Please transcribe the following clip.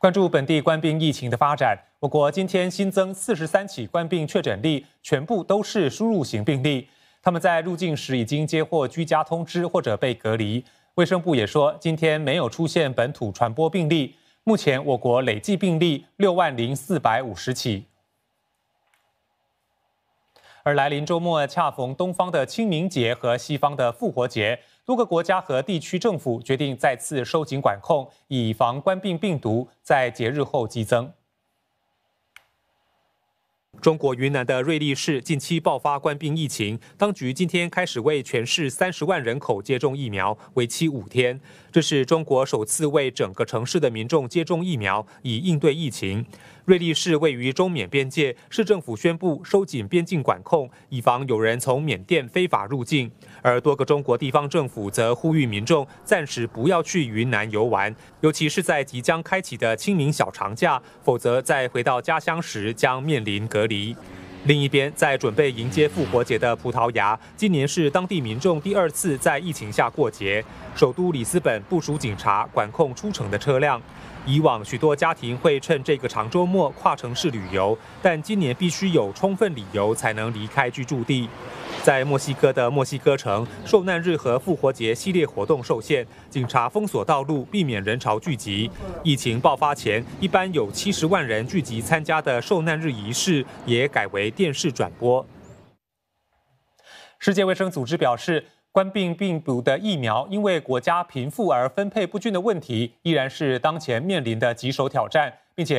关注本地官兵疫情的发展。我国今天新增四十三起官兵确诊病例，全部都是输入型病例。他们在入境时已经接获居家通知或者被隔离。卫生部也说，今天没有出现本土传播病例。目前，我国累计病例六万零四百五十起。而来临周末，恰逢东方的清明节和西方的复活节，多个国家和地区政府决定再次收紧管控，以防冠病病毒在节日后激增。中国云南的瑞丽市近期爆发冠病疫情，当局今天开始为全市三十万人口接种疫苗，为期五天。这是中国首次为整个城市的民众接种疫苗以应对疫情。瑞丽市位于中缅边界，市政府宣布收紧边境管控，以防有人从缅甸非法入境。而多个中国地方政府则呼吁民众暂时不要去云南游玩，尤其是在即将开启的清明小长假，否则在回到家乡时将面临隔离。另一边，在准备迎接复活节的葡萄牙，今年是当地民众第二次在疫情下过节。首都里斯本部署警察管控出城的车辆。以往许多家庭会趁这个长周末跨城市旅游，但今年必须有充分理由才能离开居住地。在墨西哥的墨西哥城，受难日和复活节系列活动受限，警察封锁道路，避免人潮聚集。疫情爆发前，一般有七十万人聚集参加的受难日仪式，也改为电视转播。世界卫生组织表示，冠病病毒的疫苗因为国家贫富而分配不均的问题，依然是当前面临的棘手挑战，并且。